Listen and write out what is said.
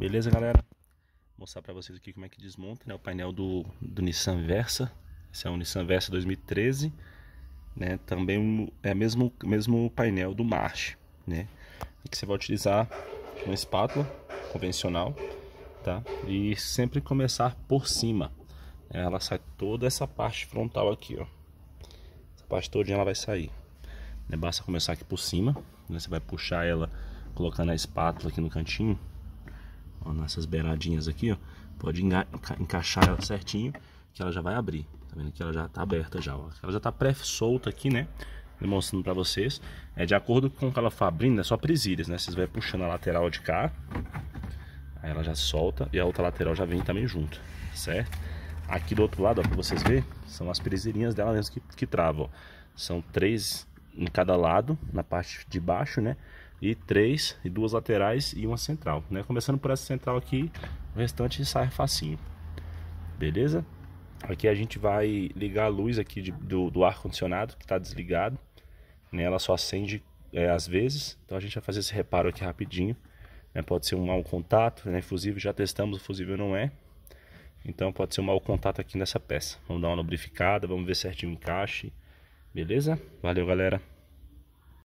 Beleza, galera? Vou mostrar para vocês aqui como é que desmonta né, o painel do, do Nissan Versa. Esse é um Nissan Versa 2013, né? Também é mesmo mesmo painel do March, né? Que você vai utilizar uma espátula convencional, tá? E sempre começar por cima. Ela sai toda essa parte frontal aqui, ó. Essa parte toda ela vai sair. Né, basta começar aqui por cima, né? Você vai puxar ela colocando a espátula aqui no cantinho Ó, nessas beiradinhas aqui, ó. Pode enca encaixar ela certinho, que ela já vai abrir. Tá vendo que ela já tá aberta já, ó. Ela já tá pré-solta aqui, né? Demonstrando pra vocês. É de acordo com o que ela for abrindo, é só presilhas, né? Vocês vai puxando a lateral de cá. Aí ela já solta e a outra lateral já vem também junto, certo? Aqui do outro lado, ó, pra vocês verem, são as presilhinhas dela mesmo que, que ó. São três em cada lado, na parte de baixo, né? e três, e duas laterais e uma central, né? Começando por essa central aqui, o restante sai facinho, beleza? Aqui a gente vai ligar a luz aqui de, do, do ar-condicionado que está desligado, né? Ela só acende é, às vezes, então a gente vai fazer esse reparo aqui rapidinho, né? Pode ser um mau contato, né? Fusível, já testamos, o fusível não é, então pode ser um mau contato aqui nessa peça. Vamos dar uma lubrificada, vamos ver certinho o encaixe, beleza? Valeu, galera!